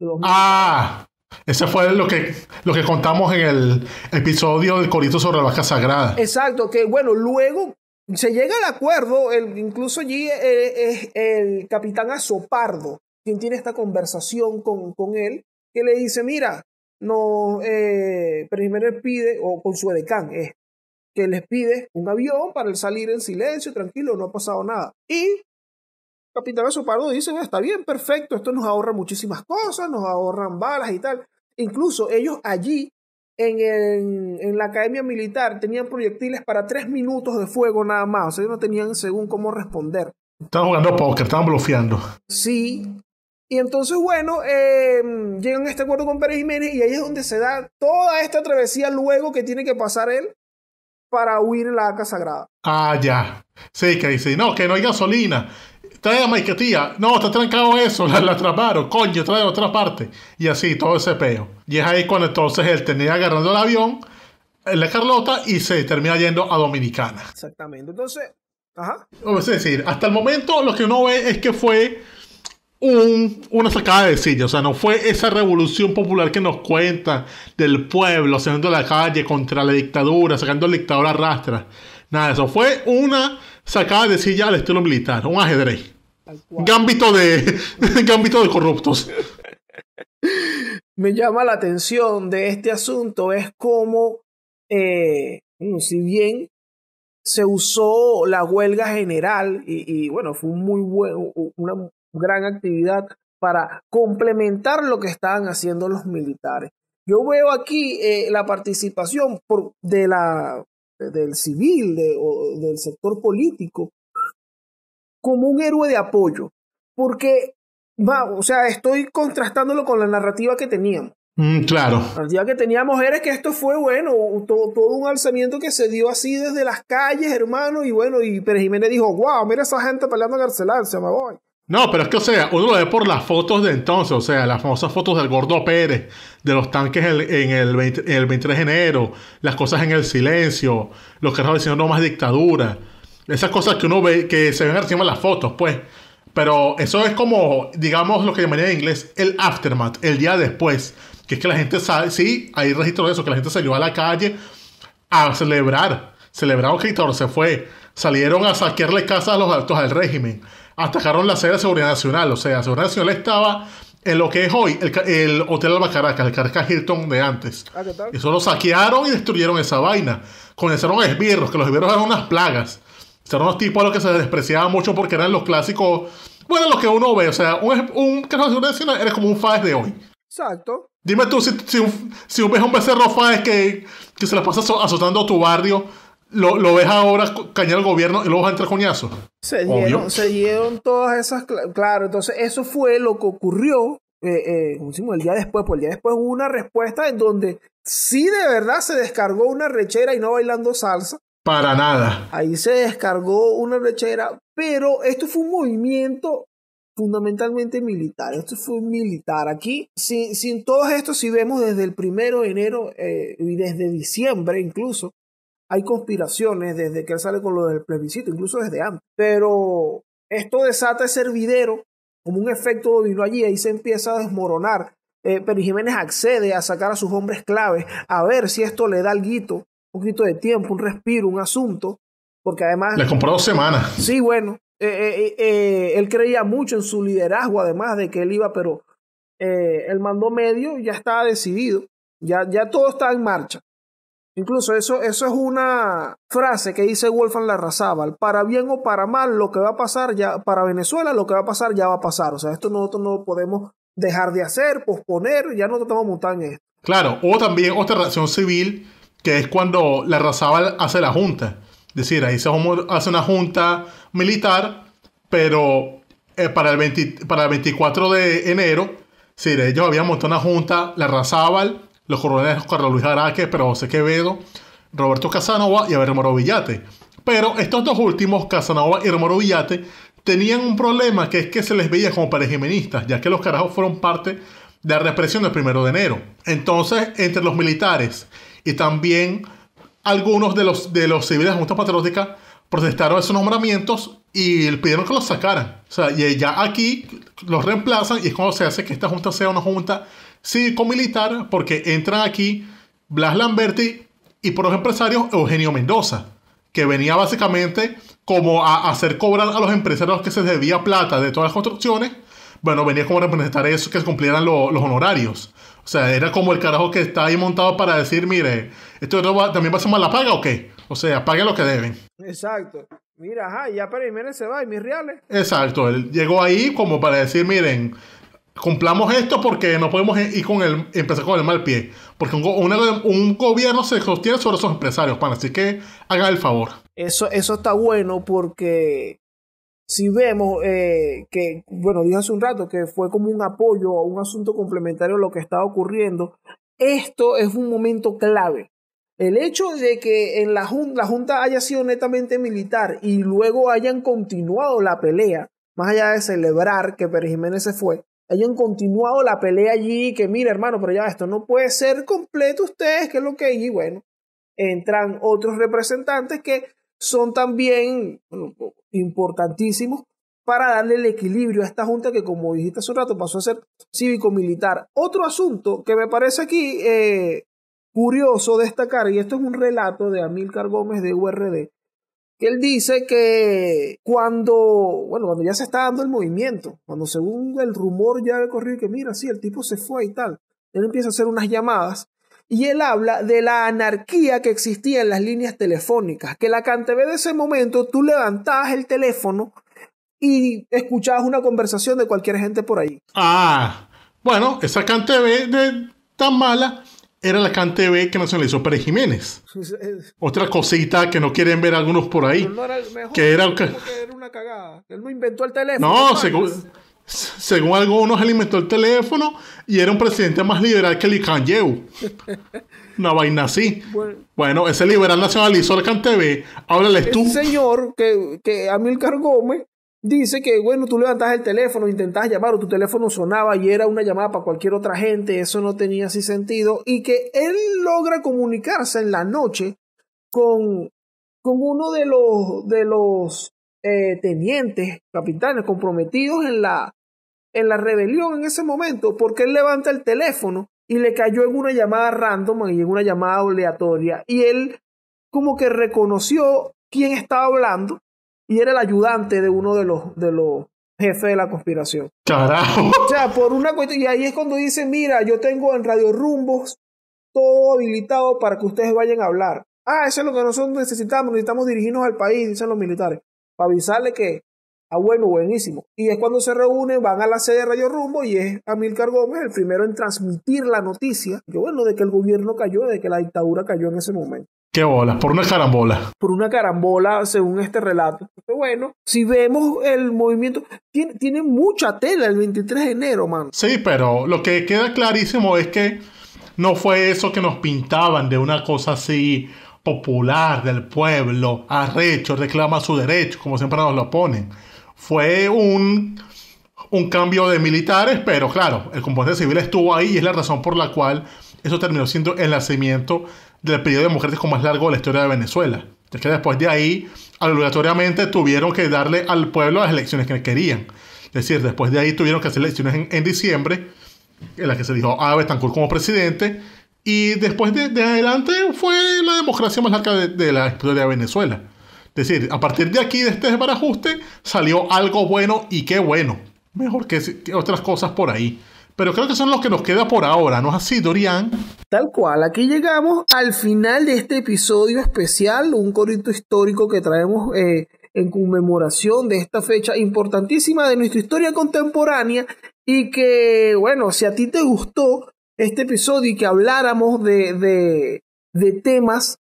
B: los ah, ese fue lo que, lo que contamos en el episodio del Corito sobre la vaca sagrada.
A: Exacto, que bueno, luego se llega al acuerdo, el, incluso allí eh, eh, es el capitán Azopardo quien tiene esta conversación con, con él, que le dice, mira, no, eh, pide, o con su edecán, es que les pide un avión para él salir en silencio, tranquilo, no ha pasado nada. Y su Pardo dicen, ah, está bien, perfecto, esto nos ahorra muchísimas cosas, nos ahorran balas y tal. Incluso ellos allí, en, la academia militar, tenían proyectiles para tres minutos de fuego nada más, o sea, ellos no tenían según cómo responder.
B: Estaban jugando póker, estaban bloqueando.
A: Sí. Y entonces, bueno, em, llegan a este acuerdo con Pérez Jiménez y ahí es donde se da toda esta travesía luego que tiene que pasar él para huir en la casa Sagrada.
B: Ah, ya. Sí, que dice, no, que no hay gasolina. Trae a Mike No, está trancado eso. La, atraparon. Coño, trae a otra parte. Y así, todo ese peo. Y es ahí cuando entonces él tenía agarrando el avión, eh, la Carlota, y se termina yendo a Dominicana.
A: Exactamente. Entonces, ajá.
B: Es decir, hasta el momento lo que uno ve es que fue una sacada de silla. O sea, no fue esa revolución popular que nos cuenta del pueblo, saliendo a la calle contra la dictadura, sacando al dictador rastras. Nada, eso fue una sacada de silla al estilo militar, un ajedrez. Gambito de, gambito de corruptos.
A: Me llama la atención de este asunto es como eh, si bien se usó la huelga general y, bueno, fue muy buen, una gran actividad para complementar lo que estaban haciendo los militares. Yo veo aquí eh, la participación de la del civil o del sector político como un héroe de apoyo. Porque, va, o sea, estoy contrastándolo con la narrativa que teníamos.
B: Mm, claro. La
A: narrativa que teníamos era que esto fue, bueno, todo, un alzamiento que se dio así desde las calles, hermano, y bueno, y Pérez Jiménez dijo, wow, mira esa gente peleando en se me voy.
B: No, pero es que, o sea, uno lo ve por las fotos de entonces, o sea, las famosas fotos del Gordo Pérez, de los tanques en, el, 23 de enero, las cosas en el silencio, los que diciendo no más dictadura, esas cosas que uno ve, que se ven encima de las fotos, pues. Pero eso es como, digamos, lo que llamaría en inglés el aftermath, el día después, que es que la gente sale, sí, hay registro de eso, que la gente salió a la calle a celebrar, celebraron que el se fue, salieron a saquearle casa a los altos del régimen atacaron la sede de Seguridad Nacional. O sea, Seguridad Nacional estaba en lo que es hoy el, Hotel Alba Caracas, el Caracas Hilton de antes. Ah, Eso lo saquearon y destruyeron esa vaina. Comenzaron esbirros, que los esbirros eran unas plagas. Eran unos tipos a los que se despreciaba mucho porque eran los clásicos. Bueno, lo que uno ve. O sea, un, un seguridad Nacional era como un FAES de hoy. Exacto. Dime tú si, si, un, si un becerro FAES que, que se le pasa azotando tu barrio lo, lo ves ahora cañar al gobierno y luego va a entrar coñazo.
A: Se dieron, todas esas. Claro, entonces eso fue lo que ocurrió. Eh, eh, el día después, Pues el día después hubo una respuesta en donde sí de verdad se descargó una rechera y no bailando salsa. Para nada. Ahí se descargó una rechera, pero esto fue un movimiento fundamentalmente militar. Esto fue militar. Aquí, sin, sin todo esto, si vemos desde el primero de enero eh, y desde diciembre incluso, hay conspiraciones desde que él sale con lo del plebiscito, incluso desde antes. Pero esto desata el servidero como un efecto dominó allí, ahí se empieza a desmoronar. Eh, Jiménez accede a sacar a sus hombres claves, a ver si esto le da guito un poquito de tiempo, un respiro, un asunto, porque además... Le compró dos semanas. Sí, bueno, eh, eh, eh, él creía mucho en su liderazgo, además de que él iba, pero el mando medio ya estaba decidido, ya, ya todo está en marcha. Incluso eso, eso es una frase que dice la Larrazábal. Para bien o para mal, lo que va a pasar ya, para Venezuela, lo que va a pasar ya va a pasar. O sea, esto nosotros no podemos dejar de hacer, posponer, ya no tratamos esto.
B: Claro, o también otra reacción civil, que es cuando Larrazábal hace la junta. Es decir, ahí se hace una junta militar, pero eh, para, el para el 24 de enero, decir, ellos habían montado una junta, Larrazábal, los coroneles Carlos Luis Araque, Pero José Quevedo, Roberto Casanova y Romero Villate. Pero estos dos últimos, Casanova y Romero Villate, tenían un problema que es que se les veía como parejimenistas, ya que los carajos fueron parte de la represión del primero de enero. Entonces, entre los militares y también algunos de los, de los civiles de Junta Patriótica protestaron esos nombramientos y pidieron que los sacaran. O sea, y ya aquí los reemplazan y es cuando se hace que esta junta sea una junta con militar, porque entran aquí Blas Lamberti y por los empresarios Eugenio Mendoza, que venía básicamente como a hacer cobrar a los empresarios que se debía plata de todas las construcciones, bueno, venía como a representar eso, que se cumplieran los honorarios. O sea, era como el carajo que está ahí montado para decir, mire, ¿esto también va a ser la paga o qué? O sea, pague lo que deben.
A: Exacto. Mira, ajá, ya para se va y mis reales.
B: Exacto, él llegó ahí como para decir, miren, cumplamos esto porque no podemos ir con el, empezar con el mal pie. Porque un, gobierno se sostiene sobre esos empresarios, pan. Así que haga el favor.
A: Eso, eso está bueno porque si vemos eh, que, bueno, dije hace un rato que fue como un apoyo a un asunto complementario a lo que estaba ocurriendo, esto es un momento clave. El hecho de que en la, la Junta haya sido netamente militar y luego hayan continuado la pelea, más allá de celebrar que Pérez Jiménez se fue, hayan continuado la pelea allí, que mira hermano, pero ya esto no puede ser completo ustedes, que es lo que hay, y bueno, entran otros representantes que son también importantísimos para darle el equilibrio a esta junta que, como dijiste hace un rato, pasó a ser cívico-militar. Otro asunto que me parece aquí eh, curioso destacar, y esto es un relato de Amílcar Gómez de URD, que él dice que cuando, bueno, cuando ya se está dando el movimiento, cuando según el rumor ya ha corrido que mira, sí, el tipo se fue y tal, él empieza a hacer unas llamadas y él habla de la anarquía que existía en las líneas telefónicas, que la CanTV de ese momento tú levantabas el teléfono y escuchabas una conversación de cualquier gente por ahí.
B: Ah, bueno, esa CanTV de, tan mala era la CanTV que nacionalizó Pérez Jiménez. Otra cosita que no quieren ver algunos por ahí. No era mejor, que, era... era, una
A: cagada. Él no inventó el teléfono. No, pues.
B: según, algunos, él inventó el teléfono y era un presidente más liberal que el Yeu. una vaina así. Bueno, ese liberal nacionalizó la CanTV. Ahora Háblales tú. Un
A: señor que, que Amilcar Gómez Dice que, bueno, tú levantas el teléfono, intentas llamar o tu teléfono sonaba y era una llamada para cualquier otra gente, eso no tenía así sentido, y que él logra comunicarse en la noche con, con uno de los, de los eh, tenientes, capitanes comprometidos en la, en la rebelión en ese momento, porque él levanta el teléfono y le cayó en una llamada random y en una llamada aleatoria, y él como que reconoció quién estaba hablando y era el ayudante de uno de los, de los jefes de la conspiración.
B: Carajo.
A: O sea, por una cuestión, y ahí es cuando dice, mira, yo tengo en Radio Rumbos todo habilitado para que ustedes vayan a hablar. Ah, eso es lo que nosotros necesitamos, necesitamos dirigirnos al país, dicen los militares, para avisarle que Ah, bueno, buenísimo. Y es cuando se reúnen, van a la sede de Radio Rumbo y es Amílcar Gómez el primero en transmitir la noticia, yo bueno, de que el gobierno cayó, de que la dictadura cayó en ese momento.
B: ¿Qué bola? Por una carambola.
A: Por una carambola, según este relato. Pero bueno, si vemos el movimiento, tiene, tiene mucha tela el 23 de enero,
B: mano. Sí, pero lo que queda clarísimo es que no fue eso que nos pintaban de una cosa así popular del pueblo, arrecho, reclama su derecho, como siempre nos lo ponen fue un, cambio de militares, pero claro, el componente civil estuvo ahí y es la razón por la cual eso terminó siendo el nacimiento del periodo democrático más largo de la historia de Venezuela. después de ahí, obligatoriamente tuvieron que darle al pueblo las elecciones que querían. Es decir, después de ahí tuvieron que hacer elecciones en, diciembre, en las que se dijo a ah, Betancourt como presidente, y después de, adelante fue la democracia más larga de la historia de Venezuela. Es decir, a partir de aquí, de este desbarajuste, salió algo bueno y qué bueno. Mejor que, otras cosas por ahí. Pero creo que son los que nos queda por ahora, ¿no es así, Dorian? Tal cual, aquí llegamos al final de este
A: episodio especial, un corito histórico que traemos eh, en conmemoración de esta fecha importantísima de nuestra historia contemporánea y que, bueno, si a ti te gustó este episodio y que habláramos de, de, de temas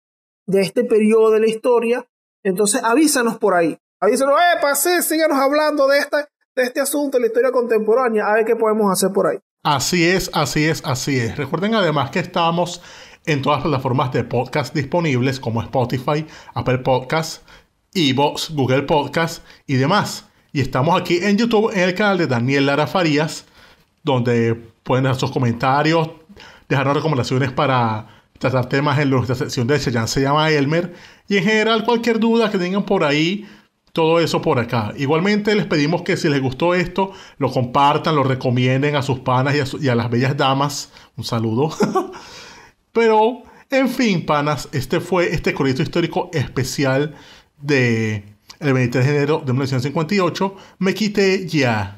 A: de este periodo de la historia, entonces avísanos por ahí. Avísanos, eh, pase, síganos hablando de, esta, de este asunto, de la historia contemporánea, a ver qué podemos hacer por ahí.
B: Así es, así es, así es. Recuerden además que estamos en todas las plataformas de podcast disponibles como Spotify, Apple Podcasts, Evox, Google Podcasts y demás. Y estamos aquí en YouTube en el canal de Daniel Lara Farías, donde pueden dejar sus comentarios, dejarnos recomendaciones para tratar temas en nuestra sección de Cheyenne se llama Elmer y en general cualquier duda que tengan por ahí, todo eso por acá. Igualmente les pedimos que si les gustó esto, lo compartan, lo recomienden a sus panas y a, las bellas damas. Un saludo. Pero, en fin, panas, este fue este proyecto histórico especial de el 23 de enero de 1958. Me quité ya.